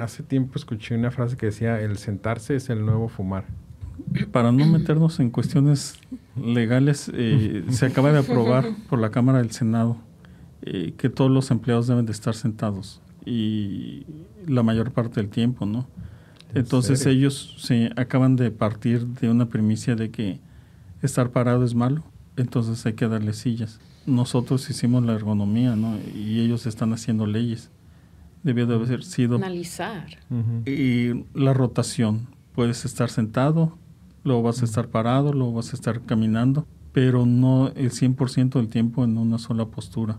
hace tiempo escuché una frase que decía, el sentarse es el nuevo fumar. Para no meternos en cuestiones legales, eh, se acaba de aprobar por la Cámara del Senado eh, que todos los empleados deben de estar sentados y la mayor parte del tiempo, ¿no? Entonces ellos se acaban de partir de una primicia de que estar parado es malo, entonces hay que darle sillas. Nosotros hicimos la ergonomía, ¿no? Y ellos están haciendo leyes debió de haber sido... Analizar. Y la rotación. Puedes estar sentado, luego vas a estar parado, luego vas a estar caminando, pero no el 100% del tiempo en una sola postura.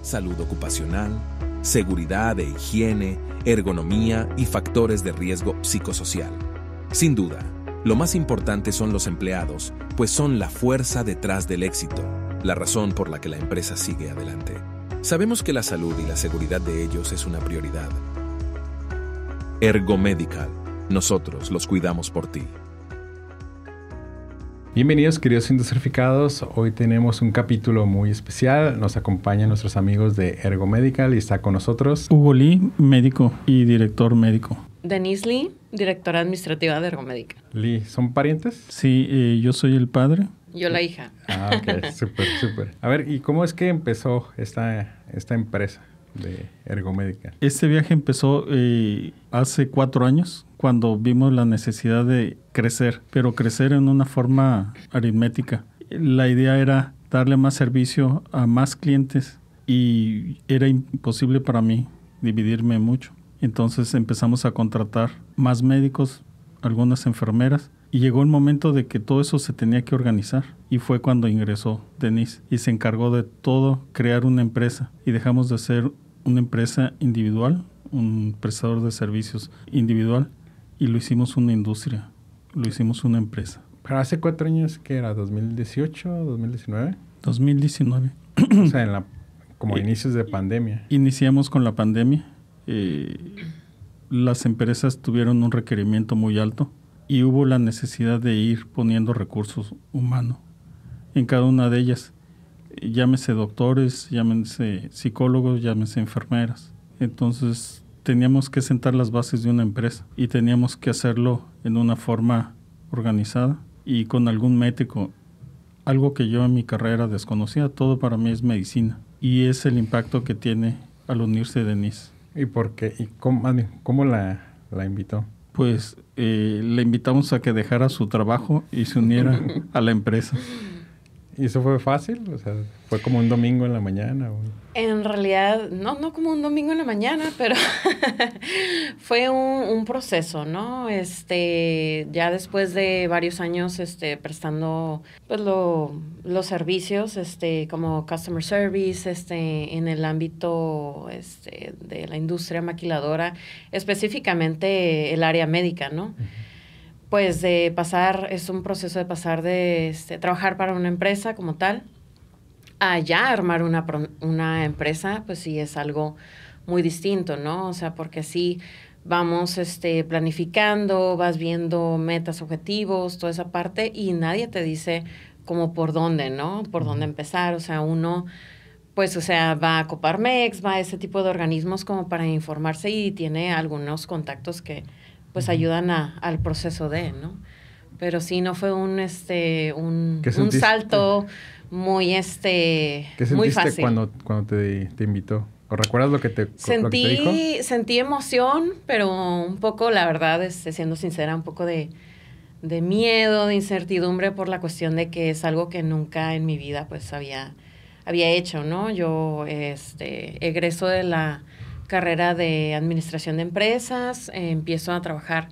Salud ocupacional, seguridad e higiene, ergonomía y factores de riesgo psicosocial. Sin duda, lo más importante son los empleados, pues son la fuerza detrás del éxito, la razón por la que la empresa sigue adelante. Sabemos que la salud y la seguridad de ellos es una prioridad. Ergo Medical. nosotros los cuidamos por ti. Bienvenidos queridos certificados hoy tenemos un capítulo muy especial, nos acompañan nuestros amigos de Ergo Medical y está con nosotros Hugo Lee, médico y director médico. Denise Lee, directora administrativa de Ergo Medical. Lee, ¿son parientes? Sí, eh, yo soy el padre yo la hija. Ah, ok, súper, súper. A ver, ¿y cómo es que empezó esta, esta empresa de Ergomédica? Este viaje empezó eh, hace cuatro años, cuando vimos la necesidad de crecer, pero crecer en una forma aritmética. La idea era darle más servicio a más clientes y era imposible para mí dividirme mucho. Entonces empezamos a contratar más médicos, algunas enfermeras y llegó el momento de que todo eso se tenía que organizar. Y fue cuando ingresó Denise y se encargó de todo, crear una empresa. Y dejamos de ser una empresa individual, un prestador de servicios individual, y lo hicimos una industria, lo hicimos una empresa. ¿Pero hace cuatro años que era? ¿2018, 2019? 2019. o sea, como eh, inicios de pandemia. Iniciamos con la pandemia. Eh, las empresas tuvieron un requerimiento muy alto y hubo la necesidad de ir poniendo recursos humanos en cada una de ellas. Llámese doctores, llámense psicólogos, llámese enfermeras. Entonces teníamos que sentar las bases de una empresa y teníamos que hacerlo en una forma organizada y con algún médico, algo que yo en mi carrera desconocía, todo para mí es medicina y es el impacto que tiene al unirse Denise. ¿Y por qué? ¿Y cómo, cómo la, la invitó? Pues le invitamos a que dejara su trabajo y se uniera a la empresa. ¿Y eso fue fácil? O sea, ¿fue como un domingo en la mañana? En realidad, no, no como un domingo en la mañana, pero fue un, proceso, ¿no? Este, ya después de varios años este, prestando pues, lo, los servicios, este, como customer service, este, en el ámbito este, de la industria maquiladora, específicamente el área médica, ¿no? pues de pasar, es un proceso de pasar de este, trabajar para una empresa como tal a ya armar una, una empresa, pues sí es algo muy distinto, ¿no? O sea, porque sí vamos este, planificando, vas viendo metas, objetivos, toda esa parte y nadie te dice como por dónde, ¿no? Por dónde empezar, o sea, uno pues, o sea, va a Coparmex, va a ese tipo de organismos como para informarse y tiene algunos contactos que, pues ayudan a, al proceso de, ¿no? Pero sí, no fue un, este, un, un salto muy, este, ¿Qué fácil. cuando, cuando te, te invitó? ¿O recuerdas lo que te, sentí, Sentí emoción, pero un poco, la verdad, este, siendo sincera, un poco de, miedo, de incertidumbre por la cuestión de que es algo que nunca en mi vida pues había, había hecho, ¿no? Yo este, egreso de la carrera de administración de empresas, eh, empiezo a trabajar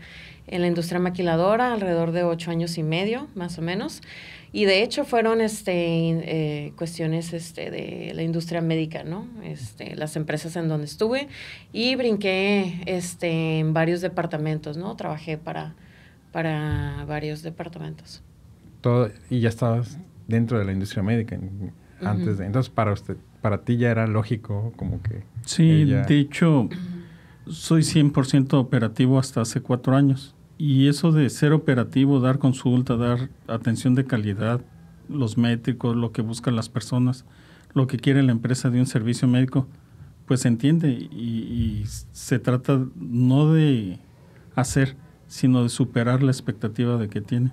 en la industria maquiladora alrededor de ocho años y medio, más o menos. Y de hecho fueron este, eh, cuestiones este, de la industria médica, ¿no? Este, las empresas en donde estuve y brinqué este, en varios departamentos, ¿no? Trabajé para, para varios departamentos. Todo, y ya estabas dentro de la industria médica antes Entonces, para usted, para ti ya era lógico como que... Sí, dicho de hecho, soy 100% operativo hasta hace cuatro años. Y eso de ser operativo, dar consulta, dar atención de calidad, los métricos, lo que buscan las personas, lo que quiere la empresa de un servicio médico, pues se entiende y se trata no de hacer, sino de superar la expectativa de que tiene.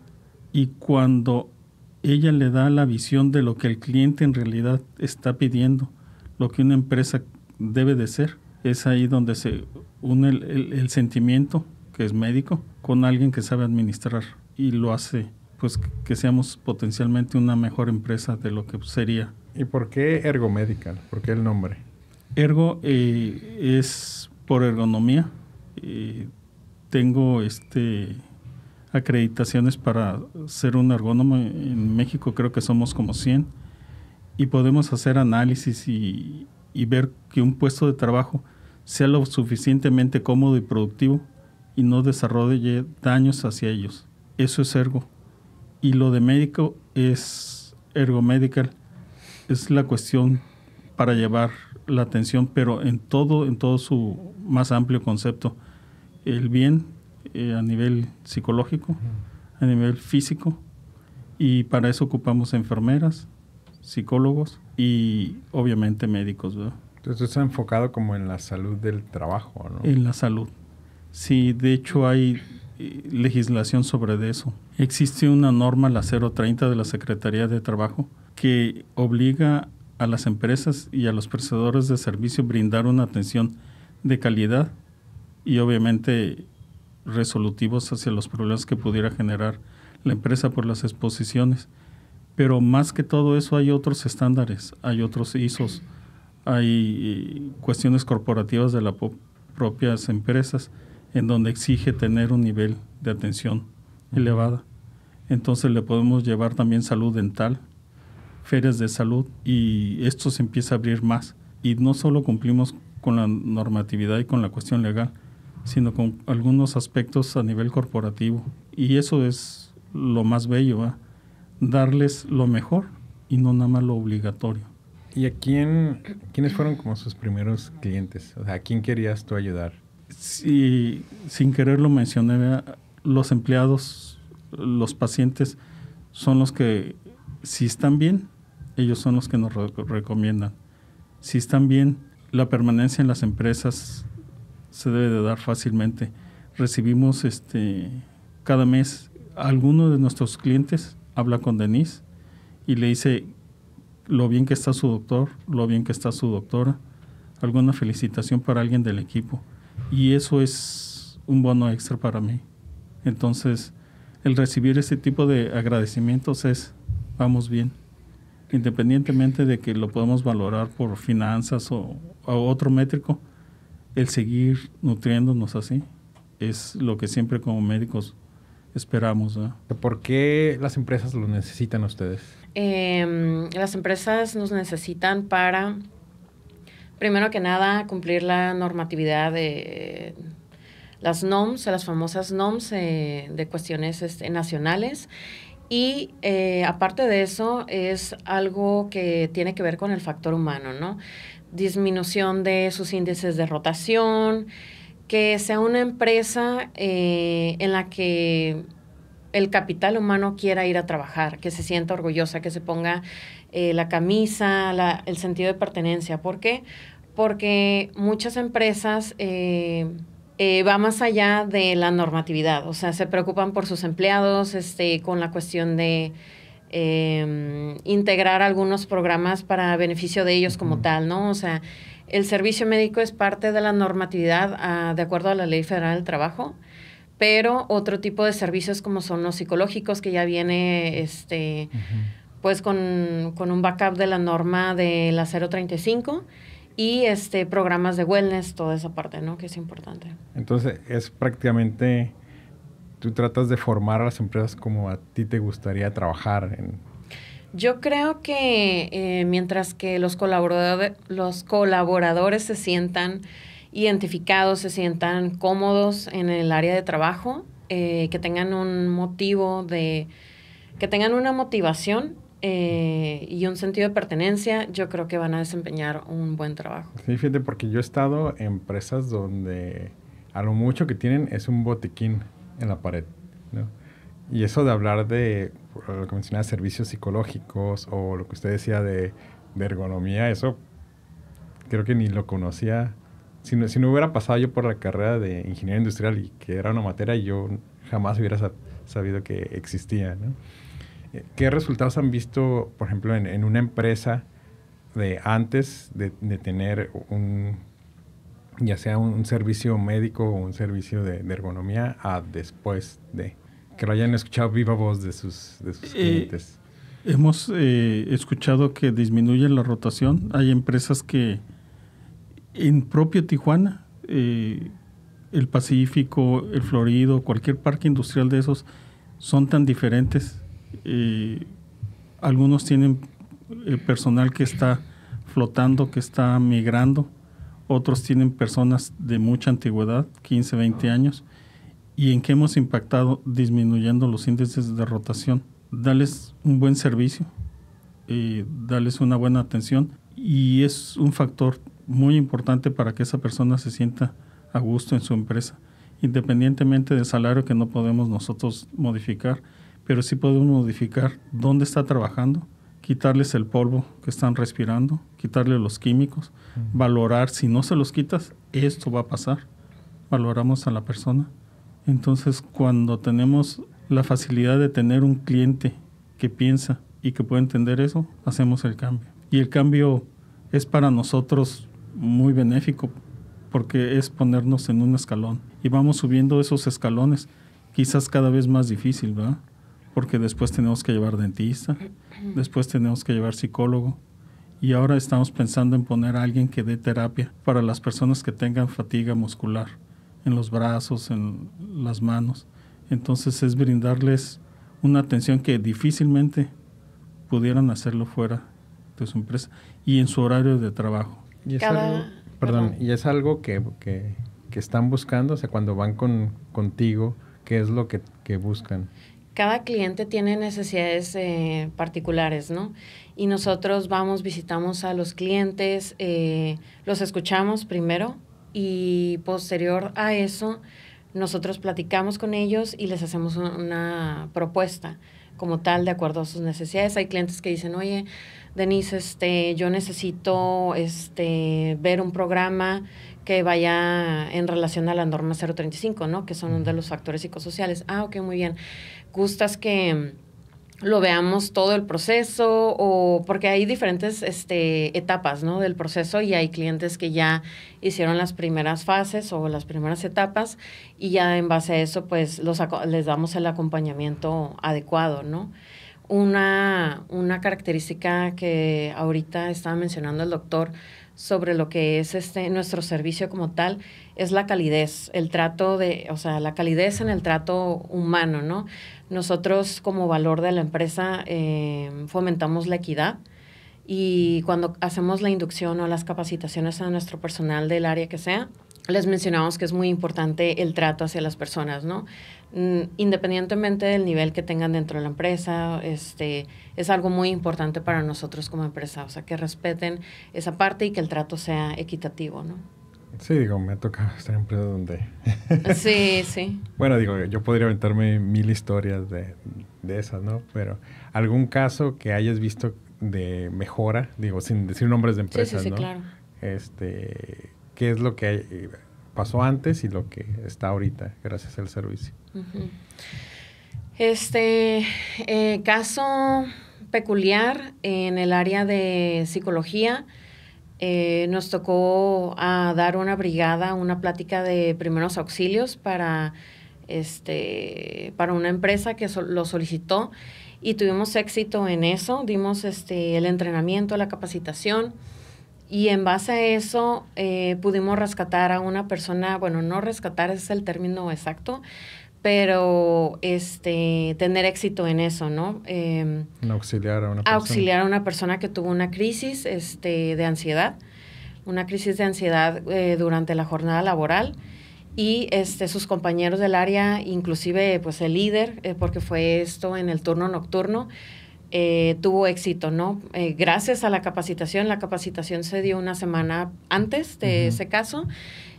Y cuando ella le da la visión de lo que el cliente en realidad está pidiendo, lo que una empresa debe de ser. Es ahí donde se une el, sentimiento, que es médico, con alguien que sabe administrar y lo hace pues que seamos potencialmente una mejor empresa de lo que sería. ¿Y por qué Ergo Medical? ¿Por qué el nombre? Ergo eh, es por ergonomía. Eh, tengo este acreditaciones para ser un ergónomo. En México creo que somos como 100 y podemos hacer análisis y, ver que un puesto de trabajo sea lo suficientemente cómodo y productivo y no desarrolle daños hacia ellos. Eso es ergo. Y lo de médico es ergomedical. Es la cuestión para llevar la atención, pero en todo, en todo su más amplio concepto. El bien eh, a nivel psicológico, a nivel físico, y para eso ocupamos enfermeras, psicólogos y obviamente médicos. Entonces está enfocado como en la salud del trabajo, ¿no? En la salud. Sí, de hecho hay eh, legislación sobre eso. Existe una norma, la 030 de la Secretaría de Trabajo, que obliga a las empresas y a los prestadores de servicio brindar una atención de calidad y obviamente resolutivos hacia los problemas que pudiera generar la empresa por las exposiciones. Pero más que todo eso hay otros estándares, hay otros ISOs, hay eh, cuestiones corporativas de las propias empresas en donde exige tener un nivel de atención elevada. Entonces le podemos llevar también salud dental, ferias de salud y esto se empieza a abrir más. Y no solo cumplimos con la normatividad y con la cuestión legal, sino con algunos aspectos a nivel corporativo. Y eso es lo más bello, darles lo mejor y no nada más lo obligatorio. ¿Y a quién, quiénes fueron como sus primeros clientes? ¿a quién querías tú ayudar? Sí, sin querer lo mencioné, los empleados, los pacientes son los que, si están bien, ellos son los que nos recomiendan. Si están bien, la permanencia en las empresas se debe de dar fácilmente. Recibimos este, cada mes, alguno de nuestros clientes habla con Denise y le dice lo bien que está su doctor, lo bien que está su doctora, alguna felicitación para alguien del equipo. Y eso es un bono extra para mí. Entonces, el recibir este tipo de agradecimientos es, vamos bien, independientemente de que lo podamos valorar por finanzas o otro métrico, el seguir nutriéndonos así es lo que siempre como médicos esperamos. ¿Por qué las empresas lo necesitan a ustedes? Em, las empresas nos necesitan para, primero que nada, cumplir la normatividad de las NOMS, las famosas NOMS eh, de cuestiones este, nacionales. Y eh, aparte de eso, es algo que tiene que ver con el factor humano, ¿no? disminución de sus índices de rotación, que sea una empresa eh, en la que el capital humano quiera ir a trabajar, que se sienta orgullosa, que se ponga eh, la camisa, el sentido de pertenencia. ¿Por qué? Porque muchas empresas van eh, va más allá de la normatividad, o sea, se preocupan por sus empleados, este, con la cuestión de Em, integrar algunos programas para beneficio de ellos como tal, ¿no? O sea, el servicio médico es parte de la normatividad ah, de acuerdo a la Ley Federal del Trabajo, pero otro tipo de servicios como son los psicológicos, que ya viene este, pues con, con, un backup de la norma de la 035 y este programas de wellness, toda esa parte, ¿no? Que es importante. Entonces, es prácticamente tú tratas de formar a las empresas como a ti te gustaría trabajar en, yo creo que eh, mientras que los colaboradores, los colaboradores se sientan identificados, se sientan cómodos en el área de trabajo, eh, que tengan un motivo de, que tengan una motivación eh, y un sentido de pertenencia, yo creo que van a desempeñar un buen trabajo. Sí, fíjate, porque yo he estado en empresas donde a lo mucho que tienen es un botiquín en la pared. ¿no? Y eso de hablar de lo que mencionaba, servicios psicológicos o lo que usted decía de, de ergonomía, eso creo que ni lo conocía. Si no, si no, hubiera pasado yo por la carrera de ingeniería industrial y que era una materia, yo jamás hubiera sabido que existía. Eh, ¿Qué resultados han visto, por ejemplo, en, en una empresa de antes de, de tener un ya sea un, servicio médico o un servicio de, ergonomía, a después de que lo hayan escuchado viva voz de sus, eh, clientes. hemos eh, escuchado que disminuye la rotación. Hay empresas que en propio Tijuana, eh, el Pacífico, el Florido, cualquier parque industrial de esos, son tan diferentes. algunos tienen el personal que está flotando, que está migrando otros tienen personas de mucha antigüedad, 15, 20 años, y en qué hemos impactado disminuyendo los índices de rotación. dales un buen servicio, y eh, darles una buena atención y es un factor muy importante para que esa persona se sienta a gusto en su empresa, independientemente del salario que no podemos nosotros modificar, pero sí podemos modificar dónde está trabajando, quitarles el polvo que están respirando, quitarle los químicos, valorar, si no se los quitas, esto va a pasar. Valoramos a la persona. Entonces, cuando tenemos la facilidad de tener un cliente que piensa y que puede entender eso, hacemos el cambio. Y el cambio es para nosotros muy benéfico porque es ponernos en un escalón y vamos subiendo esos escalones, quizás cada vez más difícil, ¿verdad? Porque después tenemos que llevar dentista, después tenemos que llevar psicólogo y ahora estamos pensando en poner a alguien que dé terapia para las personas que tengan fatiga muscular en los brazos, en las manos. Entonces es brindarles una atención que difícilmente pudieran hacerlo fuera de su empresa y en su horario de trabajo. Y es algo, y es algo que, que, que, están buscando, o sea, cuando van con, contigo, ¿qué es lo que buscan? cada cliente tiene necesidades eh, particulares, ¿no? Y nosotros vamos, visitamos a los clientes, eh, los escuchamos primero y posterior a eso nosotros platicamos con ellos y les hacemos una propuesta como tal de acuerdo a sus necesidades. Hay clientes que dicen, oye, Denise, este, yo necesito este, ver un programa que vaya en relación a la norma 035, ¿no? Que son uno de los factores psicosociales. Ah, ok, muy bien gustas que mm, lo veamos todo el proceso o porque hay diferentes este, etapas ¿no? del proceso y hay clientes que ya hicieron las primeras fases o las primeras etapas y ya en base a eso pues los, les damos el acompañamiento adecuado, ¿no? Una, una característica que ahorita estaba mencionando el doctor sobre lo que es este nuestro servicio como tal es la calidez, el trato de, o sea, la calidez en el trato humano, ¿no? Nosotros como valor de la empresa em, fomentamos la equidad y cuando hacemos la inducción o las capacitaciones a nuestro personal del área que sea, les mencionamos que es muy importante el trato hacia las personas, ¿no? Mm, independientemente del nivel que tengan dentro de la empresa, este, es algo muy importante para nosotros como empresa, o sea, que respeten esa parte y que el trato sea equitativo, ¿no? Sí, digo, me ha tocado estar en empresas donde... sí, sí. Bueno, digo, yo podría aventarme mil historias de, esas, ¿no? Pero algún caso que hayas visto de mejora, digo, sin decir nombres de empresas, sí, claro. Este, ¿qué es lo que eh, pasó antes y lo que está ahorita gracias al servicio? Este eh, caso peculiar en el área de psicología. Eh, nos tocó a ah, dar una brigada, una plática de primeros auxilios para, este, para una empresa que lo solicitó y tuvimos éxito en eso. Dimos este, el entrenamiento, la capacitación y en base a eso eh, pudimos rescatar a una persona, bueno, no rescatar es el término exacto, pero este, tener éxito en eso, ¿no? Em, auxiliar a una persona. Auxiliar a una persona que tuvo una crisis este, de ansiedad, una crisis de ansiedad eh, durante la jornada laboral y este, sus compañeros del área, inclusive pues el líder, eh, porque fue esto en el turno nocturno, eh, tuvo éxito, ¿no? gracias a la capacitación, la capacitación se dio una semana antes de ese caso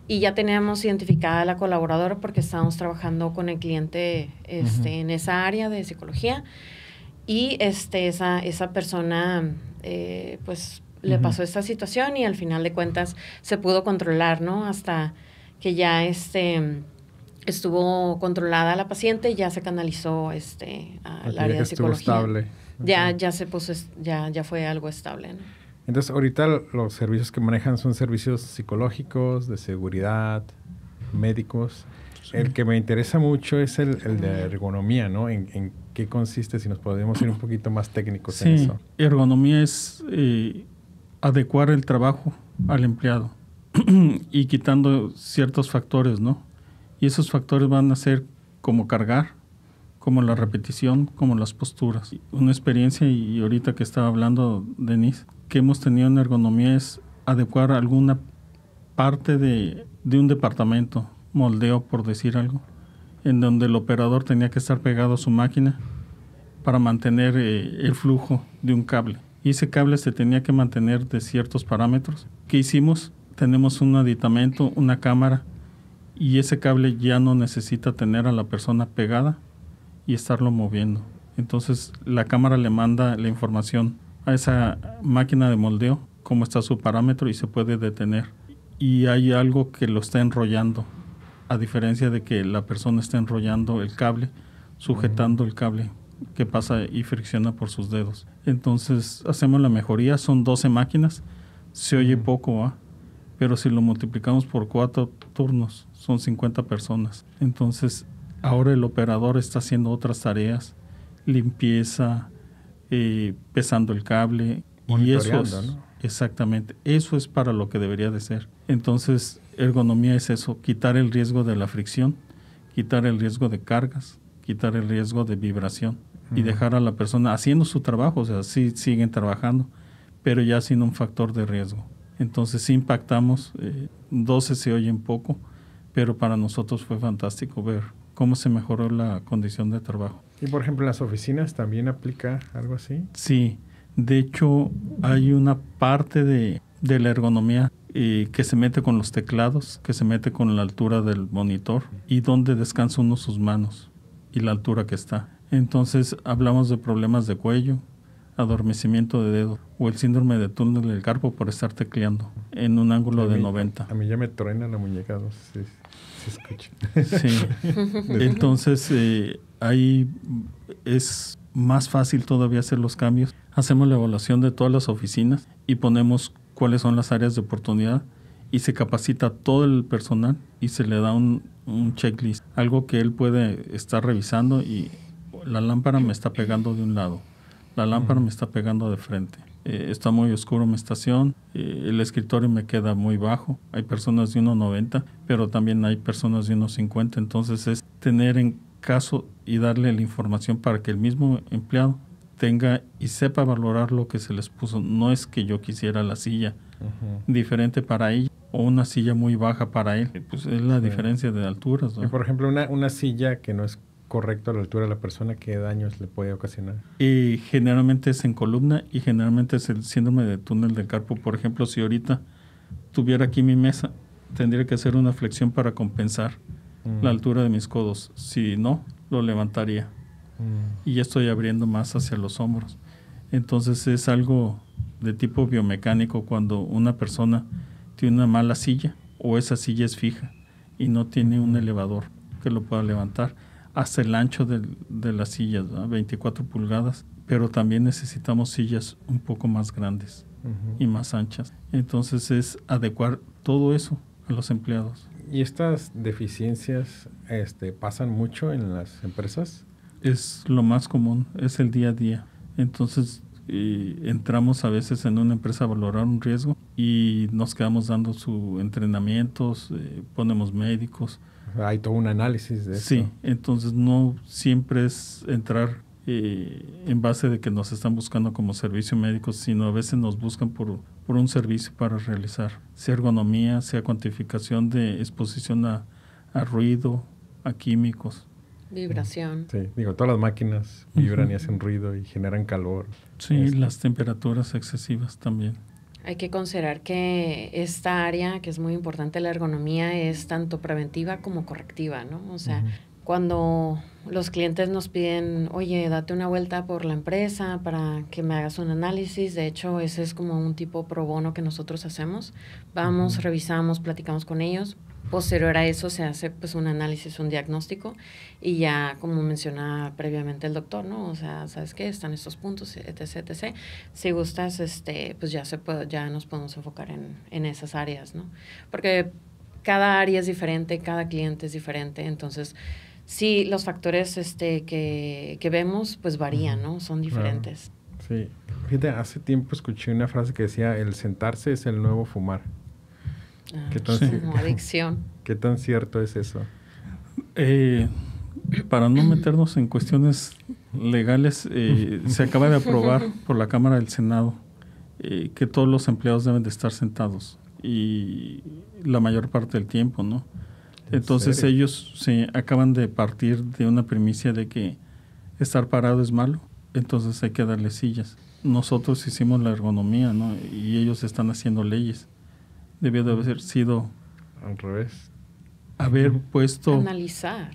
y ya teníamos identificada a la colaboradora porque estábamos trabajando con el cliente este, en esa área de psicología y este, esa, esa persona eh, pues le pasó esta situación y al final de cuentas se pudo controlar, ¿no? Hasta que ya este, estuvo controlada la paciente, ya se canalizó este, al área de psicología. Ya, ya se puso, ya, ya fue algo estable, ¿no? Entonces, ahorita los servicios que manejan son servicios psicológicos, de seguridad, médicos. El que me interesa mucho es el, el de ergonomía, ¿no? ¿En, ¿En, qué consiste? Si nos podemos ir un poquito más técnicos en eso. Sí, Ergonomía es eh, adecuar el trabajo al empleado y quitando ciertos factores, ¿no? Y esos factores van a ser como cargar, como la repetición, como las posturas. Una experiencia, y ahorita que estaba hablando Denise, que hemos tenido en ergonomía es adecuar alguna parte de, un departamento, moldeo por decir algo, en donde el operador tenía que estar pegado a su máquina para mantener eh, el flujo de un cable. Y ese cable se tenía que mantener de ciertos parámetros. ¿Qué hicimos? Tenemos un aditamento, una cámara, y ese cable ya no necesita tener a la persona pegada y estarlo moviendo. Entonces la cámara le manda la información a esa máquina de moldeo cómo está su parámetro y se puede detener. Y hay algo que lo está enrollando, a diferencia de que la persona está enrollando el cable, sujetando el cable que pasa y fricciona por sus dedos. Entonces hacemos la mejoría, son 12 máquinas, se oye poco, pero si lo multiplicamos por cuatro turnos, son 50 personas. Entonces ahora el operador está haciendo otras tareas, limpieza, pesando el cable. Y eso es, Exactamente, eso es para lo que debería de ser. Entonces, ergonomía es eso, quitar el riesgo de la fricción, quitar el riesgo de cargas, quitar el riesgo de vibración y dejar a la persona haciendo su trabajo, o sea, sí siguen trabajando, pero ya sin un factor de riesgo. Entonces, sí impactamos, 12 eh, se oyen poco, pero para nosotros fue fantástico ver cómo se mejoró la condición de trabajo. Y por ejemplo, en las oficinas también aplica algo así. Sí, de hecho hay una parte de, la ergonomía eh, que se mete con los teclados, que se mete con la altura del monitor y donde descansa uno sus manos y la altura que está. Entonces hablamos de problemas de cuello, adormecimiento de dedo o el síndrome de túnel del carpo por estar tecleando en un ángulo de 90. A mí ya me truena la muñeca, se escucha. Sí. Entonces, eh, ahí es más fácil todavía hacer los cambios. Hacemos la evaluación de todas las oficinas y ponemos cuáles son las áreas de oportunidad y se capacita todo el personal y se le da un, checklist, algo que él puede estar revisando y la lámpara me está pegando de un lado, la lámpara me está pegando de frente. Eh, está muy oscuro mi estación, eh, el escritorio me queda muy bajo, hay personas de 1,90, pero también hay personas de 1,50, entonces es tener en caso y darle la información para que el mismo empleado tenga y sepa valorar lo que se les puso. No es que yo quisiera la silla diferente para ella o una silla muy baja para él. Pues, es la diferencia de alturas. por ejemplo, una, una silla que no es correcta a la altura de la persona, ¿qué daños le puede ocasionar? Y generalmente es en columna y generalmente es el síndrome de túnel del carpo. Por ejemplo, si ahorita tuviera aquí mi mesa, tendría que hacer una flexión para compensar la altura de mis codos. Si no, lo levantaría. Y ya estoy abriendo más hacia los hombros. Entonces es algo de tipo biomecánico cuando una persona tiene una mala silla o esa silla es fija y no tiene un elevador que lo pueda levantar hasta el ancho de, de las sillas, 24 pulgadas, pero también necesitamos sillas un poco más grandes y más anchas. Entonces es adecuar todo eso a los empleados. ¿Y estas deficiencias este, pasan mucho en las empresas? Es lo más común, es el día a día. Entonces entramos a veces en una empresa a valorar un riesgo y nos quedamos dando su entrenamientos, eh, ponemos médicos. Hay todo un análisis de eso. Sí, entonces no siempre es entrar en base de que nos están buscando como servicio médico, sino a veces nos buscan por, por un servicio para realizar, sea ergonomía, sea cuantificación de exposición a, ruido, a químicos. Vibración. Sí, digo, todas las máquinas vibran y hacen ruido y generan calor. Sí, las temperaturas excesivas también. Hay que considerar que esta área, que es muy importante, la ergonomía, es tanto preventiva como correctiva, ¿no? O sea, cuando los clientes nos piden, oye, date una vuelta por la empresa para que me hagas un análisis. De hecho, ese es como un tipo pro bono que nosotros hacemos. Vamos, revisamos, platicamos con ellos. Posterior a eso se hace pues un análisis, un diagnóstico y ya como menciona previamente el doctor, ¿no? O sea, ¿sabes qué? Están estos puntos, etc, etc. Si gustas, este, pues ya, se puede, ya nos podemos enfocar en, en esas áreas, ¿no? Porque cada área es diferente, cada cliente es diferente, entonces sí, los factores este, que, vemos pues varían, ¿no? Son diferentes. sí. Fíjate, hace tiempo escuché una frase que decía, el sentarse es el nuevo fumar. Ah, tan, adicción. ¿Qué tan cierto es eso? Eh, para no meternos en cuestiones legales, eh, se acaba de aprobar por la Cámara del Senado eh, que todos los empleados deben de estar sentados y la mayor parte del tiempo, ¿no? Entonces ellos se acaban de partir de una primicia de que estar parado es malo, entonces hay que darle sillas. Nosotros hicimos la ergonomía, ¿no? Y ellos están haciendo leyes. Debió de haber sido... Al revés. Haber puesto... Analizar.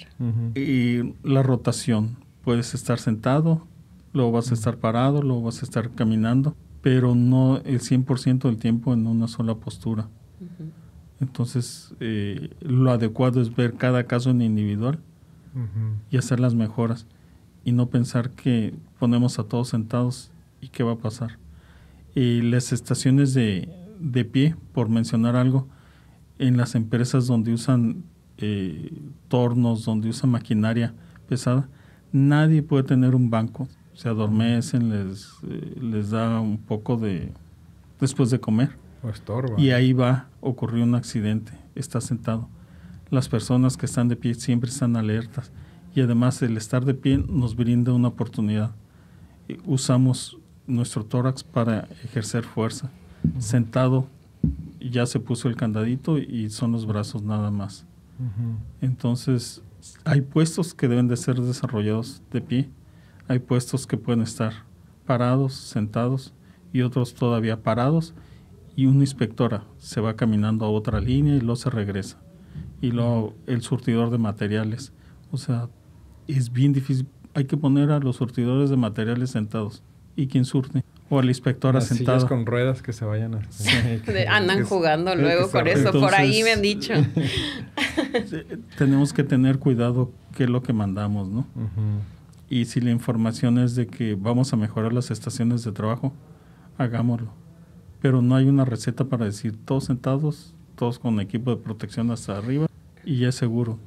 Y la rotación. Puedes estar sentado, luego vas a estar parado, luego vas a estar caminando, pero no el 100% del tiempo en una sola postura. Entonces, eh, lo adecuado es ver cada caso en individual y hacer las mejoras y no pensar que ponemos a todos sentados y qué va a pasar. Y las estaciones de, pie, por mencionar algo, en las empresas donde usan eh, tornos, donde usan maquinaria pesada, nadie puede tener un banco. Se adormecen, les, eh, les da un poco de... después de comer y ahí va, ocurrió un accidente, está sentado. Las personas que están de pie siempre están alertas y además el estar de pie nos brinda una oportunidad. Eh, usamos nuestro tórax para ejercer fuerza. Sentado ya se puso el candadito y son los brazos nada más. Entonces, hay puestos que deben de ser desarrollados de pie, hay puestos que pueden estar parados, sentados y otros todavía parados y una inspectora se va caminando a otra línea y luego se regresa. Y luego el surtidor de materiales. O sea, es bien difícil. Hay que poner a los surtidores de materiales sentados. ¿Y quien surte? O a la inspectora Las sentada. con ruedas que se vayan a... Andan jugando luego por eso. por ahí me han dicho. tenemos que tener cuidado qué es lo que mandamos, ¿no? Y si la información es de que vamos a mejorar las estaciones de trabajo, hagámoslo pero no hay una receta para decir todos sentados, todos con equipo de protección hasta arriba y ya es seguro.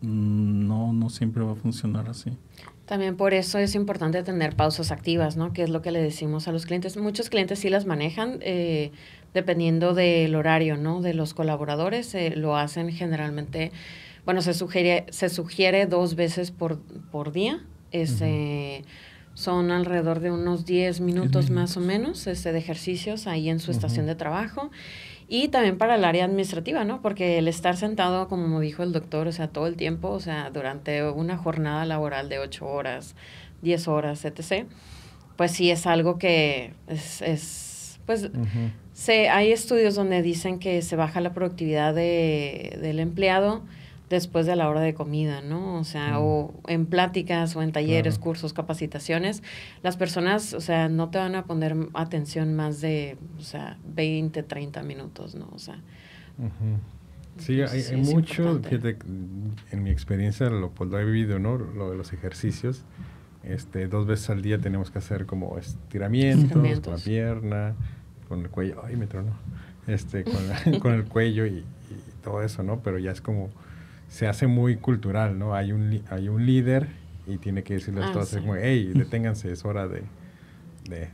Mm, no, no siempre va a funcionar así. También por eso es importante tener pausas activas, ¿no? Que es lo que le decimos a los clientes. Muchos clientes sí las manejan eh, dependiendo del horario, ¿no? De los colaboradores lo hacen generalmente, bueno, se sugiere, se sugiere dos veces por, por día. ese son alrededor de unos 10 minutos, más o menos este, de ejercicios ahí en su estación de trabajo. Y también para el área administrativa, ¿no? Porque el estar sentado, como dijo el doctor, o sea, todo el tiempo, o sea, durante una jornada laboral de 8 horas, 10 horas, etc., pues sí es algo que es, es pues, se, hay estudios donde dicen que se baja la productividad de, del empleado después de la hora de comida, ¿no? O sea, mm. o en pláticas o en talleres, cursos, capacitaciones, las personas, o sea, no te van a poner atención más de, o sea, 20, 30 minutos, ¿no? O sea. Sí, hay, mucho, fíjate, en mi experiencia, pues, lo, he vivido, ¿no? Lo de los ejercicios. Este, dos veces al día tenemos que hacer como estiramientos, con la pierna, con el cuello, ay, me tronó, este, con, el cuello y todo eso, ¿no? Pero ya es como, se hace muy cultural, ¿no? Hay un, hay un líder y tiene que decirles a todos, ah, hey, deténganse, es hora de,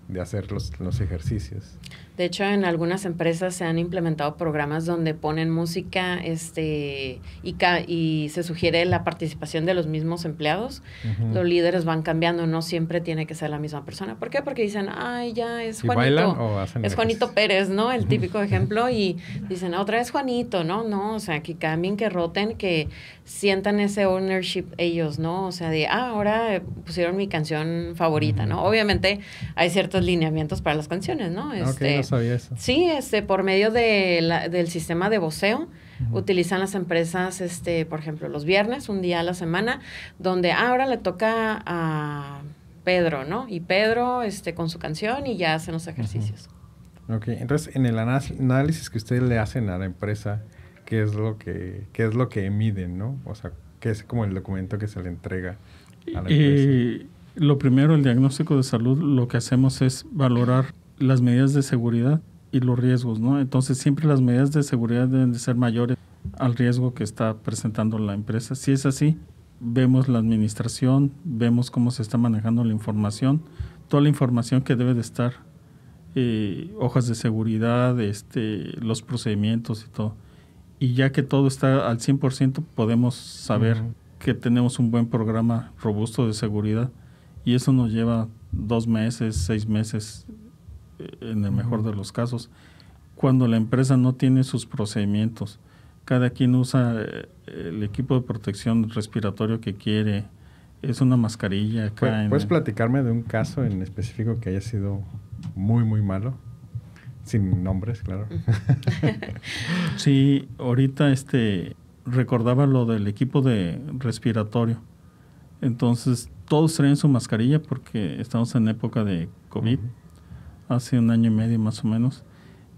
de, hacer los, ejercicios. De hecho, en algunas empresas se han implementado programas donde ponen música este, y, y se sugiere la participación de los mismos empleados. Los líderes van cambiando, no siempre tiene que ser la misma persona. ¿Por qué? Porque dicen, ay, ya es Juanito. es Juanito Pérez, ¿no? El típico ejemplo. Y dicen, otra vez Juanito, ¿no? No, o sea, que cambien, que roten, que sientan ese ownership ellos, ¿no? O sea, de, ah, ahora pusieron mi canción favorita, ¿no? Obviamente hay hay ciertos lineamientos para las canciones, ¿no? Ah, este, Sí, este, por medio de del sistema de voceo, utilizan las empresas, este, por ejemplo, los viernes, un día a la semana, donde ah, ahora le toca a Pedro, ¿no? Y Pedro, este, con su canción y ya hacen los ejercicios. Ok, entonces en el análisis que ustedes le hacen a la empresa, ¿qué es lo que, qué es lo que miden, no? O sea, ¿qué es como el documento que se le entrega a la empresa? Y lo primero, el diagnóstico de salud, lo que hacemos es valorar las medidas de seguridad y los riesgos, ¿no? Entonces siempre las medidas de seguridad deben de ser mayores al riesgo que está presentando la empresa. Si es así, vemos la administración, vemos cómo se está manejando la información, toda la información que debe de estar, eh, hojas de seguridad, este, los procedimientos y todo. Y ya que todo está al 100%, podemos saber que tenemos un buen programa robusto de seguridad y eso nos lleva dos meses, seis meses eh, en el mejor de los casos, cuando la empresa no tiene sus procedimientos. Cada quien usa eh, el equipo de protección respiratorio que quiere, es una mascarilla. ¿Puedes, ¿Puedes platicarme de un caso en específico que haya sido muy, muy malo? Sin nombres, claro. sí, ahorita este recordaba lo del equipo de respiratorio. Entonces todos traen su mascarilla porque estamos en época de COVID, hace un año y medio más o menos.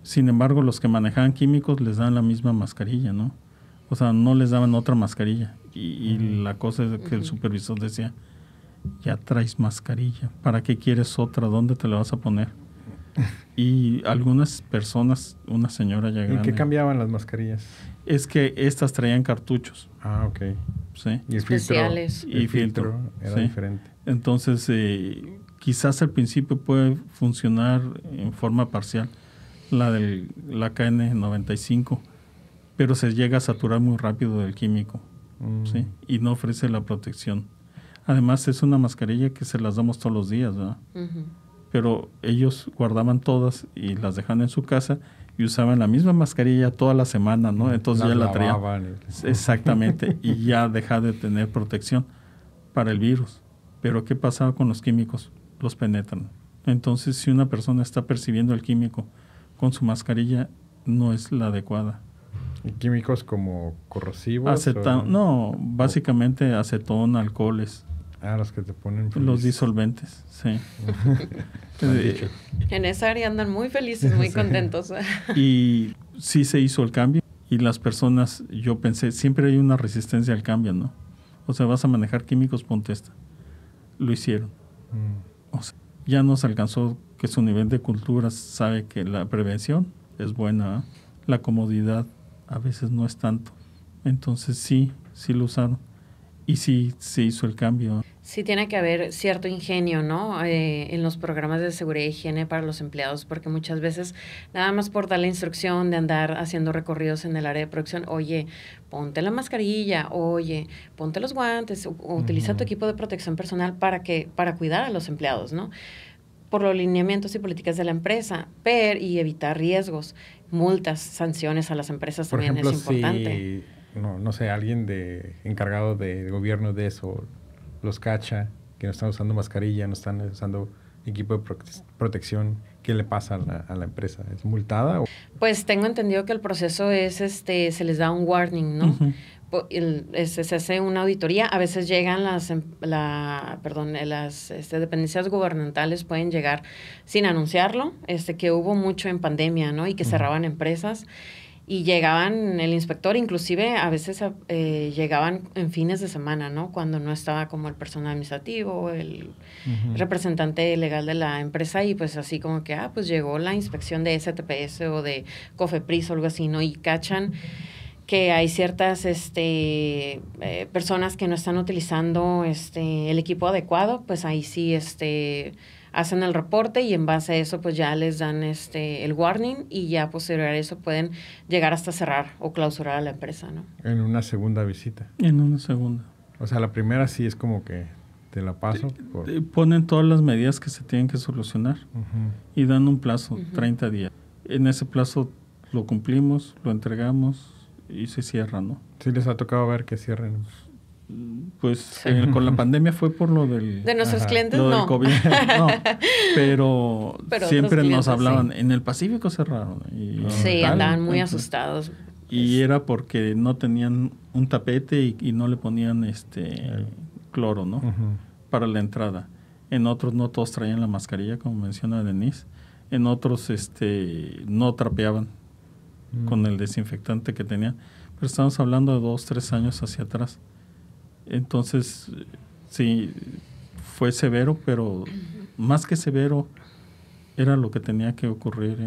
Sin embargo, los que manejaban químicos les dan la misma mascarilla, ¿no? O sea, no les daban otra mascarilla. Y, la cosa es que el supervisor decía, ya traes mascarilla, ¿para qué quieres otra? ¿Dónde te la vas a poner? Y algunas personas, una señora ya ¿Y qué cambiaban las mascarillas? es que estas traían cartuchos. Ah, ok. Sí. Y Especiales. Y filtro, era diferente. Entonces, eh, quizás al principio puede funcionar en forma parcial la del la KN95, pero se llega a saturar muy rápido del químico mm. ¿sí? y no ofrece la protección. Además, es una mascarilla que se las damos todos los días, Pero ellos guardaban todas y las dejaban en su casa y usaban la misma mascarilla toda la semana, ¿no? Entonces ya la traían. Exactamente, y ya deja de tener protección para el virus. Pero ¿qué pasaba con los químicos? Los penetran. Entonces, si una persona está percibiendo el químico con su mascarilla, no es la adecuada. químicos como corrosivos? No, básicamente acetón, alcoholes, Ah, los que te ponen Los disolventes, sí. Pues, en esa área andan muy felices, muy contentos. y sí se hizo el cambio y las personas, yo pensé, siempre hay una resistencia al cambio, ¿no? O sea, vas a manejar químicos, ponte esta. Lo hicieron. Mm. ya nos alcanzó que su nivel de cultura sabe que la prevención es buena, ¿ah? la comodidad a veces no es tanto. Entonces sí, sí lo usaron y sí se hizo el cambio. ¿ah? Sí, tiene que haber cierto ingenio, ¿no? Eh, en los programas de seguridad y e higiene para los empleados, porque muchas veces, nada más por dar la instrucción de andar haciendo recorridos en el área de producción, oye, ponte la mascarilla, oye, ponte los guantes, o, utiliza tu equipo de protección personal para, que, para cuidar a los empleados, ¿no? por los lineamientos y políticas de la empresa, pero y evitar riesgos, multas, sanciones a las empresas también es importante. no, sé, alguien de encargado del gobierno de eso los cacha, que no están usando mascarilla, no están usando equipo de protección, ¿qué le pasa a la, empresa? ¿Es multada? Pues tengo entendido que el proceso es, este, se les da un warning, ¿no? se hace una auditoría, a veces llegan las, em, la, perdón, las este, dependencias gubernamentales, pueden llegar sin anunciarlo, este, que hubo mucho en pandemia, ¿no? Y que cerraban empresas y llegaban el inspector, inclusive a veces eh, llegaban en fines de semana, ¿no? Cuando no estaba como el personal administrativo, el representante legal de la empresa y pues así como que, ah, pues llegó la inspección de STPS o de COFEPRIS o algo así, ¿no? Y cachan que hay ciertas este, eh, personas que no están utilizando este, el equipo adecuado, pues ahí sí, este hacen el reporte y en base a eso pues ya les dan este el warning y ya posterior a eso pueden llegar hasta cerrar o clausurar a la empresa, ¿no? En una segunda visita. En una segunda. O sea, la primera sí es como que te la paso. Ponen todas las medidas que se tienen que solucionar y dan un plazo, 30 días. En ese plazo lo cumplimos, lo entregamos y se cierra, ¿no? Sí les ha tocado ver que cierren pues eh, con la pandemia fue por lo del de nuestros clientes no. COVID, pero, siempre nos hablaban en el Pacífico cerraron y, sí andaban muy asustados y pues era porque no tenían un tapete y, no le ponían este cloro no para la entrada en otros no todos traían la mascarilla como menciona Denise en otros este no trapeaban mm. con el desinfectante que tenían pero estamos hablando de dos tres años hacia atrás entonces, sí, fue severo, pero más que severo, era lo que tenía que ocurrir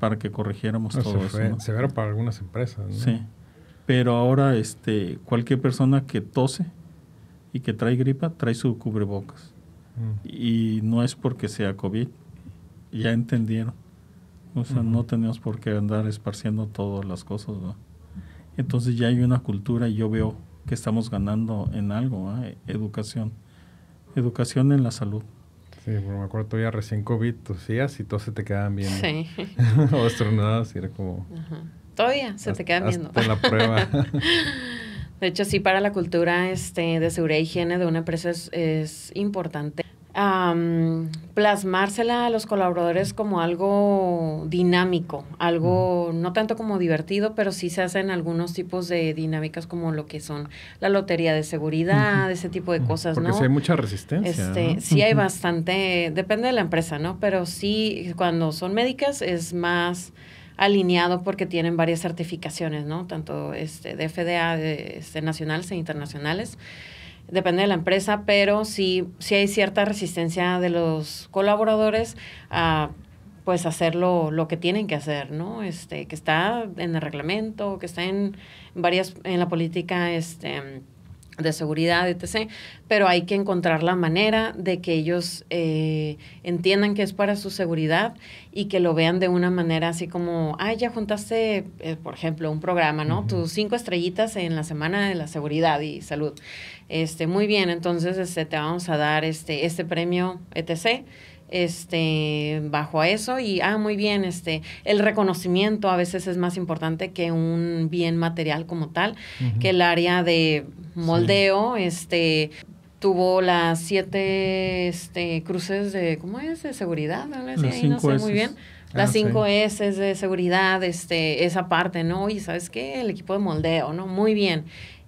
para que corrigiéramos pues todo eso. ¿no? Severo para algunas empresas. ¿no? Sí, pero ahora este, cualquier persona que tose y que trae gripa, trae su cubrebocas. Mm. Y no es porque sea COVID, ya entendieron. O sea, no tenemos por qué andar esparciendo todas las cosas, ¿no? Entonces ya hay una cultura y yo veo que estamos ganando en algo, e-, educación, educación en la salud. Sí, pero me acuerdo todavía recién COVID, tosías y todos se te quedaban bien. Sí. o estornudas y era como... Todavía se te quedan viendo. Hasta la prueba. de hecho, sí, para la cultura este, de seguridad e higiene de una empresa es, es importante plasmársela a los colaboradores como algo dinámico, algo no tanto como divertido, pero sí se hacen algunos tipos de dinámicas como lo que son la lotería de seguridad, ese tipo de cosas, Porque ¿no? Si hay mucha resistencia. Este, Sí hay bastante, depende de la empresa, ¿no? Pero sí, cuando son médicas es más alineado porque tienen varias certificaciones, ¿no? Tanto este, de FDA, de, este, nacionales e internacionales depende de la empresa, pero sí, si hay cierta resistencia de los colaboradores a pues hacer lo, que tienen que hacer, ¿no? Este, que está en el reglamento, que está en varias, en la política, este de seguridad, etc. Pero hay que encontrar la manera de que ellos eh, entiendan que es para su seguridad y que lo vean de una manera así como, ay, ya juntaste, eh, por ejemplo, un programa, ¿no? Tus cinco estrellitas en la semana de la seguridad y salud. Este, muy bien, entonces este, te vamos a dar este, este premio, etc este, bajo a eso y, ah, muy bien, este, el reconocimiento a veces es más importante que un bien material como tal, que el área de moldeo, este, tuvo las siete este, cruces de, ¿cómo es? De seguridad, ah, Las cinco sé muy bien. Las S de seguridad, este, esa parte, ¿no? Y sabes que el equipo de moldeo, ¿no? Muy bien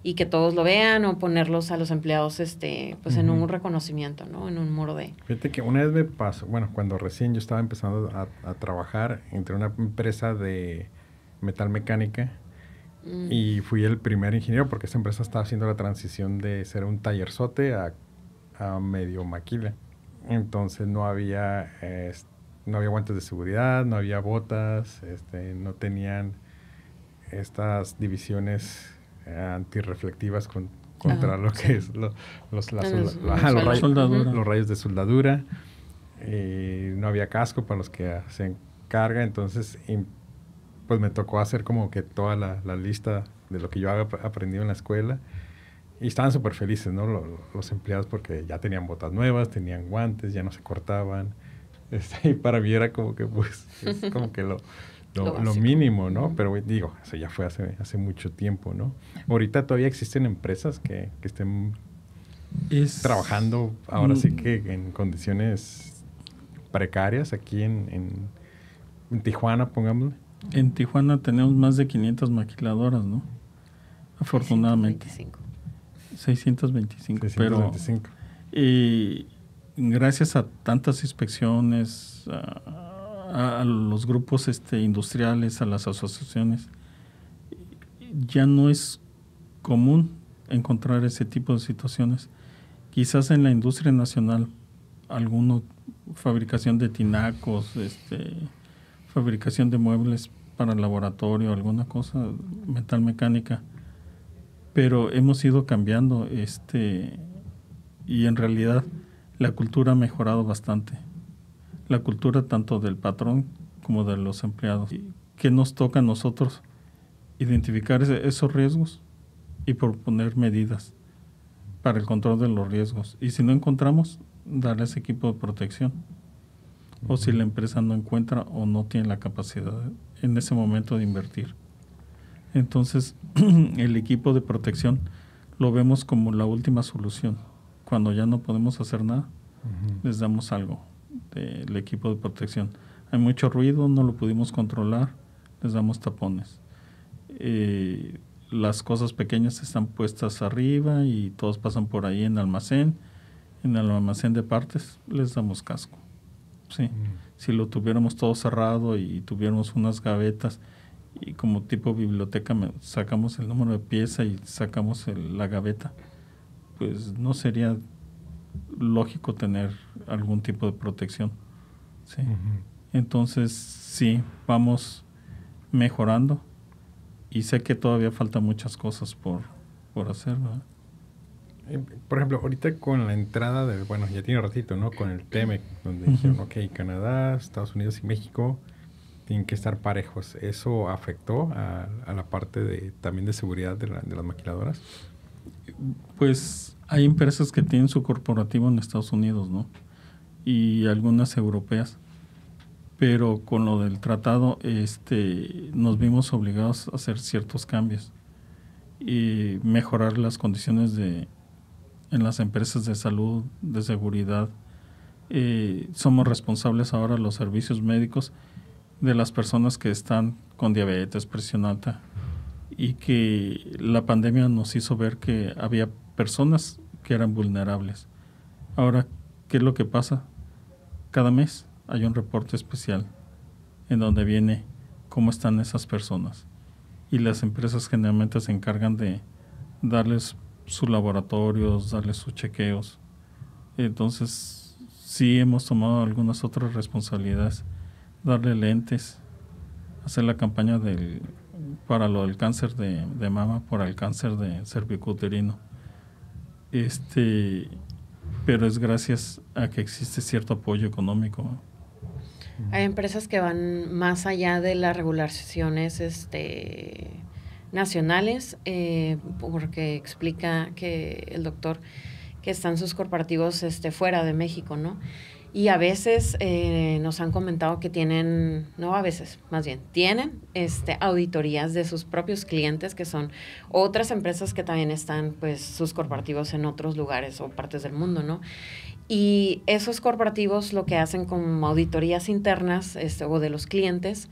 y que todos lo vean o ponerlos a los empleados este pues en un reconocimiento, ¿no? En un muro de... Fíjate que una vez me pasó, bueno, cuando recién yo estaba empezando a, trabajar entre una empresa de metal mecánica mm. y fui el primer ingeniero porque esa empresa estaba haciendo la transición de ser un tallerzote a, medio maquila. Entonces no había no había guantes de seguridad, no había botas, este, no tenían estas divisiones antirreflectivas contra lo que es los, los, rayos, los, rayos, de soldadura. Y eh, no había casco para los que se encarga entonces pues me tocó hacer como que toda la, lista de lo que yo había aprendido en la escuela. Y estaban súper felices, ¿no? Los, empleados porque ya tenían botas nuevas, tenían guantes, ya no se cortaban. Este, y para mí era como que, pues, como que lo, lo, mínimo, ¿no? Pero digo, eso ya fue hace, mucho tiempo, ¿no? Ahorita todavía existen empresas que, estén trabajando ahora sí que en condiciones precarias aquí en, Tijuana, pongámosle. En Tijuana tenemos más de 500 maquiladoras, ¿no? Afortunadamente. 625. 625, Y gracias a tantas inspecciones, a, a, los grupos este, industriales, a las asociaciones, ya no es común encontrar ese tipo de situaciones. Quizás en la industria nacional, alguna fabricación de tinacos, este, fabricación de muebles para laboratorio, alguna cosa, metal mecánica, pero hemos ido cambiando este, y en realidad la cultura ha mejorado bastante la cultura tanto del patrón como de los empleados. que nos toca a nosotros? Identificar esos riesgos y proponer medidas para el control de los riesgos. Y si no encontramos, darle ese equipo de protección. O si la empresa no encuentra o no tiene la capacidad en ese momento de invertir. Entonces, el equipo de protección lo vemos como la última solución. Cuando ya no podemos hacer nada, les damos algo del equipo de protección. Hay mucho ruido, no lo pudimos controlar, les damos tapones. Eh, las cosas pequeñas están puestas arriba y todos pasan por ahí en almacén. En el almacén de partes les damos casco. Sí. Mm. Si lo tuviéramos todo cerrado y tuviéramos unas gavetas y como tipo biblioteca sacamos el número de pieza y sacamos la gaveta, pues no sería lógico tener algún tipo de protección. Entonces, sí, vamos mejorando y sé que todavía falta muchas cosas por, por hacer. Em, por ejemplo, ahorita con la entrada de bueno, ya tiene ratito, ¿no? Con el TEMEC, donde dijeron, ok, Canadá, Estados Unidos y México tienen que estar parejos. ¿Eso afectó a, la parte de, también de seguridad de, de las maquiladoras? pues hay empresas que tienen su corporativo en Estados Unidos, ¿no? Y algunas europeas. Pero con lo del tratado, este, nos vimos obligados a hacer ciertos cambios y mejorar las condiciones de en las empresas de salud, de seguridad. Eh, somos responsables ahora los servicios médicos de las personas que están con diabetes, presión alta, y que la pandemia nos hizo ver que había personas que eran vulnerables. Ahora, ¿qué es lo que pasa? Cada mes hay un reporte especial en donde viene cómo están esas personas. Y las empresas generalmente se encargan de darles sus laboratorios, darles sus chequeos. Entonces, sí hemos tomado algunas otras responsabilidades, darle lentes, hacer la campaña del para lo del cáncer de, mama, para el cáncer de cervicuterino. Este, pero es gracias a que existe cierto apoyo económico. Hay empresas que van más allá de las regulaciones este, nacionales, eh, porque explica que el doctor que están sus corporativos este, fuera de México, ¿no? Y a veces eh, nos han comentado que tienen, no a veces, más bien, tienen este, auditorías de sus propios clientes, que son otras empresas que también están, pues, sus corporativos en otros lugares o partes del mundo, ¿no? Y esos corporativos lo que hacen como auditorías internas este, o de los clientes,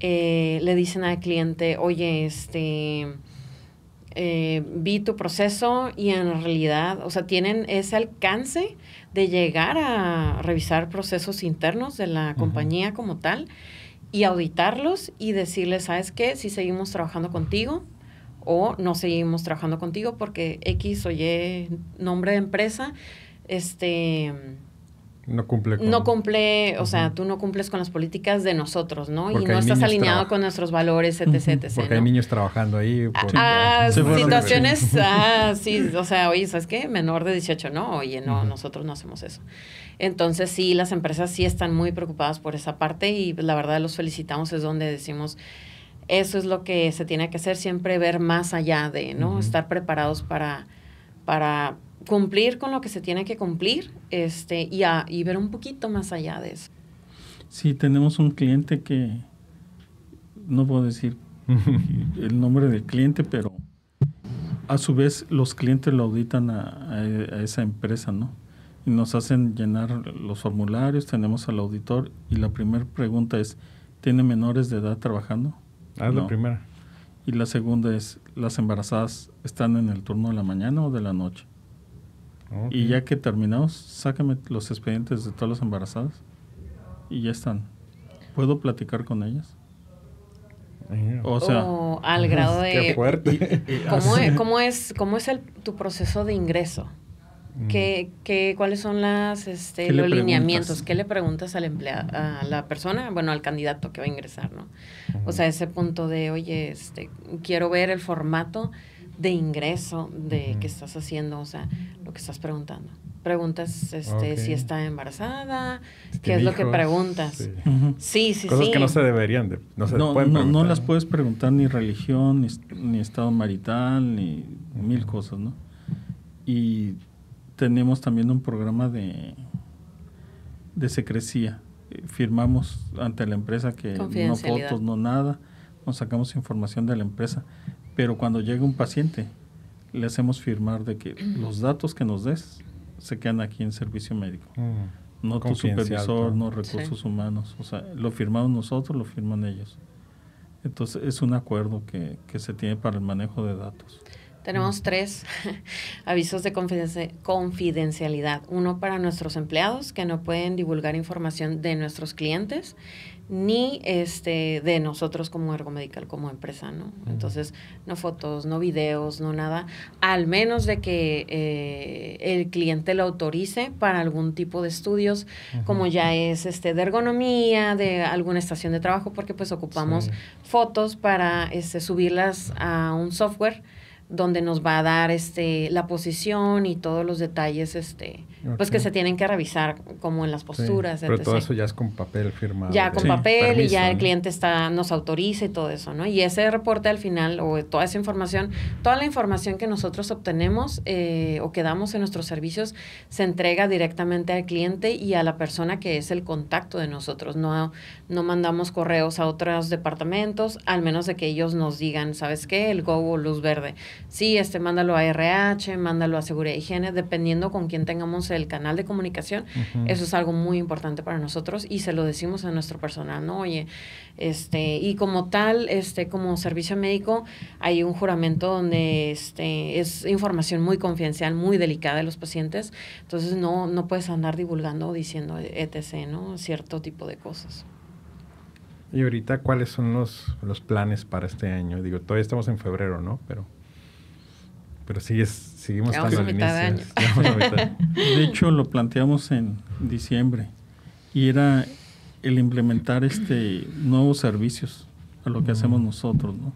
eh, le dicen al cliente, oye, este... Eh, vi tu proceso y en realidad, o sea, tienen ese alcance de llegar a revisar procesos internos de la compañía como tal y auditarlos y decirles, ¿sabes qué? Si seguimos trabajando contigo o no seguimos trabajando contigo porque X o Y nombre de empresa, este no cumple con... No cumple, o sea, tú no cumples con las políticas de nosotros, ¿no? y no estás alineado con nuestros valores, etc, Porque hay niños trabajando ahí. Ah, ah situaciones, ah, sí, o sea, oye, ¿sabes qué? Menor de 18, no, oye, no, nosotros no hacemos eso. Entonces, sí, las empresas sí están muy preocupadas por esa parte y pues, la verdad los felicitamos, es donde decimos eso es lo que se tiene que hacer, siempre ver más allá de, ¿no? Estar preparados para, para, cumplir con lo que se tiene que cumplir este, y, a, y ver un poquito más allá de eso. Sí, tenemos un cliente que, no puedo decir el nombre del cliente, pero a su vez los clientes lo auditan a, esa empresa, ¿no? Y nos hacen llenar los formularios, tenemos al auditor y la primera pregunta es, ¿tiene menores de edad trabajando? Ah, la primera. Y la segunda es, ¿las embarazadas están en el turno de la mañana o de la noche? Y ya que terminamos, sáqueme los expedientes de todas las embarazadas y ya están. ¿Puedo platicar con ellas? O sea, oh, al grado de... ¿cómo, es, ¿Cómo es, tu proceso de ingreso? Mm. ¿Qué, cuáles son las, este, los lineamientos? ¿Qué le preguntas al a la persona, bueno, al candidato que va a ingresar, ¿no? O sea, ese punto de, oye, este, quiero ver el formato de ingreso de qué estás haciendo, o sea, lo que estás preguntando. Preguntas este, si está embarazada, qué es lo que preguntas. Sí, sí, sí. Cosas que no se deberían, no se pueden no, no, las puedes preguntar ni religión, ni, estado marital, ni mil cosas, ¿no? Y tenemos también un programa de, de secrecía. Eh, firmamos ante la empresa que no fotos, no nada, nos sacamos información de la empresa pero cuando llega un paciente, le hacemos firmar de que los datos que nos des se quedan aquí en servicio médico. Mm, no tu supervisor, no recursos humanos. O sea, lo firmamos nosotros, lo firman ellos. Entonces, es un acuerdo que, se tiene para el manejo de datos. Tenemos mm. tres avisos de confidencialidad. Uno para nuestros empleados, que no pueden divulgar información de nuestros clientes ni este, de nosotros como Ergo Medical, como empresa, ¿no? Entonces, no fotos, no videos, no nada, al menos de que eh, el cliente lo autorice para algún tipo de estudios, como ya es este, de ergonomía, de alguna estación de trabajo, porque pues ocupamos fotos para este, subirlas a un software donde nos va a dar este, la posición y todos los detalles este, pues que se tienen que revisar como en las posturas. pero todo eso ya es con papel firmado. Ya con papel y ya el cliente está, nos autoriza y todo eso, ¿no? Y ese reporte al final o toda esa información, toda la información que nosotros obtenemos eh, o que damos en nuestros servicios se entrega directamente al cliente y a la persona que es el contacto de nosotros. No, no mandamos correos a otros departamentos, al menos de que ellos nos digan, ¿sabes qué? El go o luz verde sí, este, mándalo a RH, mándalo a Seguridad Higiene, dependiendo con quién tengamos el canal de comunicación. Eso es algo muy importante para nosotros y se lo decimos a nuestro personal, ¿no? Oye, este, y como tal, este, como servicio médico, hay un juramento donde este, es información muy confidencial, muy delicada de los pacientes, entonces no, no puedes andar divulgando o diciendo etc., ¿no? Cierto tipo de cosas. Y ahorita, ¿cuáles son los, los planes para este año? Digo, todavía estamos en febrero, ¿no? Pero... Pero sí, es, seguimos estando De, hecho, lo planteamos en diciembre y era el implementar este nuevos servicios a lo que hacemos nosotros, ¿no?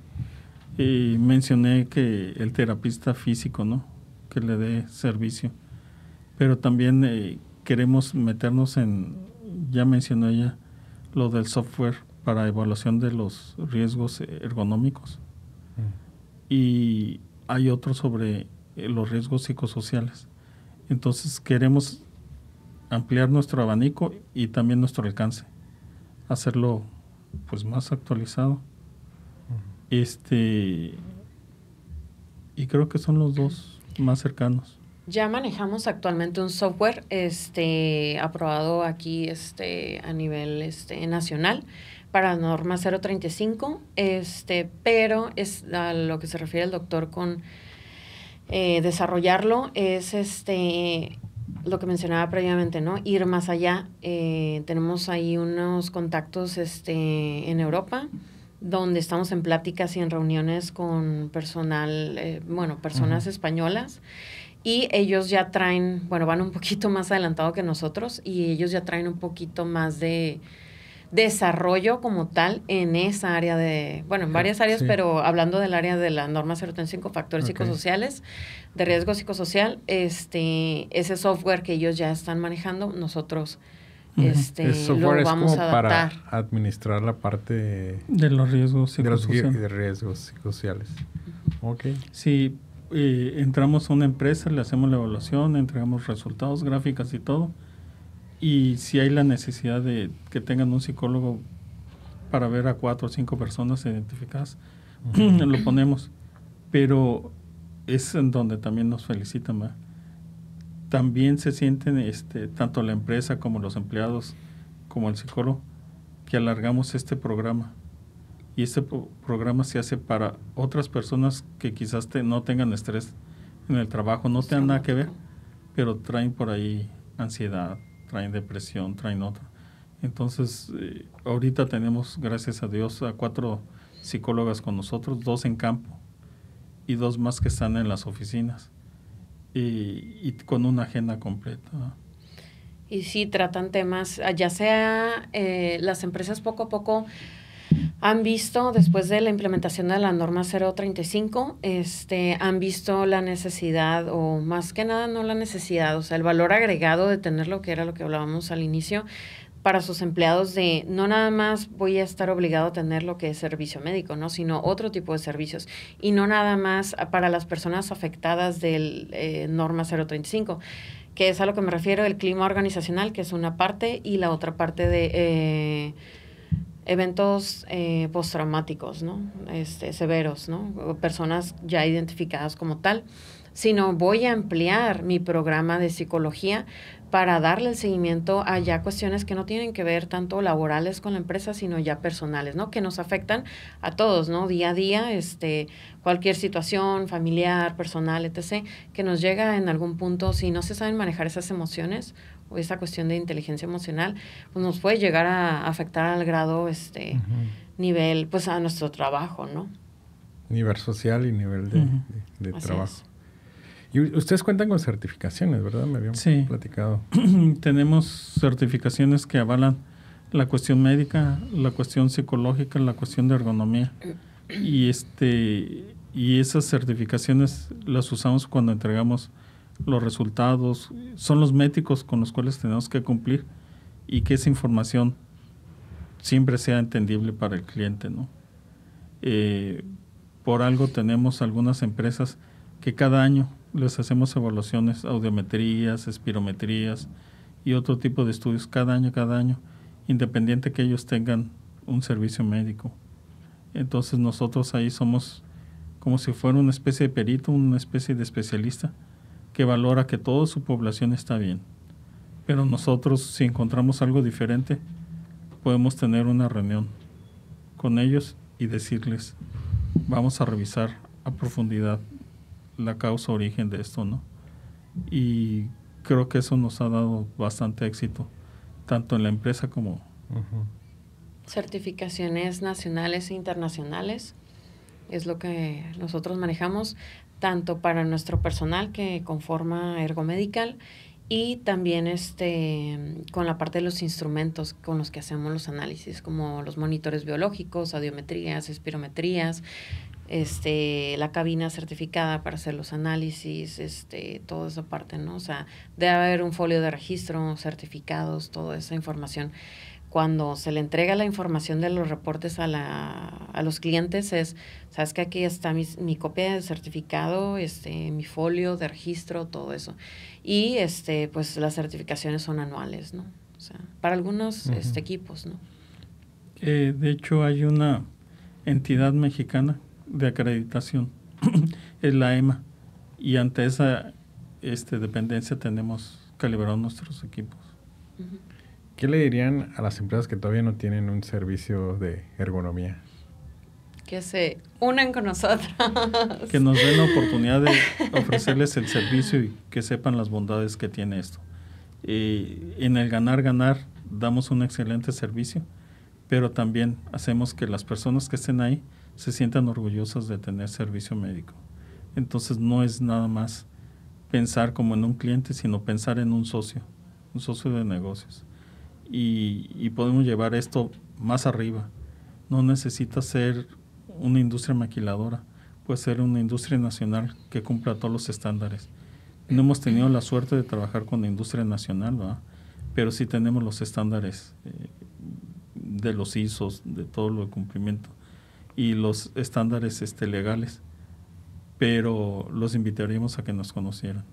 Y mencioné que el terapista físico, ¿no? Que le dé servicio. Pero también eh, queremos meternos en, ya mencionó ella, lo del software para evaluación de los riesgos eh, ergonómicos. Y hay otro sobre eh, los riesgos psicosociales. Entonces queremos ampliar nuestro abanico y también nuestro alcance, hacerlo pues más actualizado. Este y creo que son los dos más cercanos. Ya manejamos actualmente un software este, aprobado aquí este, a nivel este, nacional para norma 035, este, pero es a lo que se refiere el doctor con eh, desarrollarlo es este lo que mencionaba previamente, ¿no? Ir más allá. Eh, tenemos ahí unos contactos este, en Europa donde estamos en pláticas y en reuniones con personal, eh, bueno, personas españolas y ellos ya traen, bueno, van un poquito más adelantado que nosotros y ellos ya traen un poquito más de desarrollo como tal en esa área de, bueno, en varias áreas, pero hablando del área de la norma 035, factores psicosociales, de riesgo psicosocial, este, ese software que ellos ya están manejando, nosotros este, lo vamos a para administrar la parte de los riesgos psicosociales. De los riesgos psicosociales. Okay. Sí, eh, entramos a una empresa, le hacemos la evaluación, entregamos resultados, gráficas y todo. Y si hay la necesidad de que tengan un psicólogo para ver a cuatro o cinco personas identificadas, lo ponemos. Pero es en donde también nos felicita más También se sienten, este, tanto la empresa como los empleados, como el psicólogo, que alargamos este programa y este programa se hace para otras personas que quizás te, no tengan estrés en el trabajo, no tengan nada que ver, pero traen por ahí ansiedad, traen depresión, traen otra. Entonces, eh, ahorita tenemos, gracias a Dios, a cuatro psicólogas con nosotros, dos en campo y dos más que están en las oficinas y, con una agenda completa. Y sí, tratan temas, ya sea eh, las empresas poco a poco han visto, después de la implementación de la norma 035, este, han visto la necesidad, o más que nada no la necesidad, o sea, el valor agregado de tener lo que era lo que hablábamos al inicio, para sus empleados de no nada más voy a estar obligado a tener lo que es servicio médico, ¿no? Sino otro tipo de servicios. Y no nada más para las personas afectadas del eh, norma 035, que es a lo que me refiero, el clima organizacional, que es una parte, y la otra parte de... Eh, eventos eh, postraumáticos, ¿no? Este, severos, ¿no? Personas ya identificadas como tal, sino voy a ampliar mi programa de psicología para darle el seguimiento a ya cuestiones que no tienen que ver tanto laborales con la empresa, sino ya personales, ¿no? Que nos afectan a todos, ¿no? Día a día, este, cualquier situación familiar, personal, etc., que nos llega en algún punto, si no se saben manejar esas emociones esta cuestión de inteligencia emocional, pues nos puede llegar a afectar al grado, este, nivel, pues a nuestro trabajo, ¿no? Nivel social y nivel de, trabajo. Y ustedes cuentan con certificaciones, ¿verdad? Me habían platicado. Tenemos certificaciones que avalan la cuestión médica, la cuestión psicológica, la cuestión de ergonomía. Y este y esas certificaciones las usamos cuando entregamos los resultados, son los métricos con los cuales tenemos que cumplir y que esa información siempre sea entendible para el cliente, ¿no? Eh, por algo tenemos algunas empresas que cada año les hacemos evaluaciones, audiometrías, espirometrías y otro tipo de estudios cada año, cada año, independiente que ellos tengan un servicio médico. Entonces nosotros ahí somos como si fuera una especie de perito, una especie de especialista que valora que toda su población está bien. Pero nosotros, si encontramos algo diferente, podemos tener una reunión con ellos y decirles, vamos a revisar a profundidad la causa origen de esto, ¿no? Y creo que eso nos ha dado bastante éxito, tanto en la empresa como... Certificaciones nacionales e internacionales es lo que nosotros manejamos tanto para nuestro personal que conforma Ergo Medical y también este, con la parte de los instrumentos con los que hacemos los análisis, como los monitores biológicos, audiometrías, espirometrías, este, la cabina certificada para hacer los análisis, este, toda esa parte, ¿no? O sea, debe haber un folio de registro, certificados, toda esa información cuando se le entrega la información de los reportes a, la, a los clientes es, sabes que aquí está mi, copia de certificado, este, mi folio de registro, todo eso. Y este, pues las certificaciones son anuales, ¿no? para algunos este, equipos, ¿no? Eh, de hecho, hay una entidad mexicana de acreditación, es la EMA, y ante esa este, dependencia tenemos calibrados nuestros equipos. ¿Qué le dirían a las empresas que todavía no tienen un servicio de ergonomía? Que se unan con nosotros. Que nos den la oportunidad de ofrecerles el servicio y que sepan las bondades que tiene esto. Y en el ganar, ganar, damos un excelente servicio, pero también hacemos que las personas que estén ahí se sientan orgullosas de tener servicio médico. Entonces no es nada más pensar como en un cliente, sino pensar en un socio, un socio de negocios y, podemos llevar esto más arriba. No necesita ser una industria maquiladora, puede ser una industria nacional que cumpla todos los estándares. No hemos tenido la suerte de trabajar con la industria nacional, pero sí tenemos los estándares eh, de los ISOs, de todo lo de cumplimiento y los estándares este, legales, pero los invitaríamos a que nos conocieran.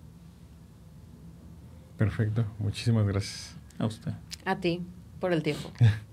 Perfecto, muchísimas gracias. A usted. A ti, por el tiempo.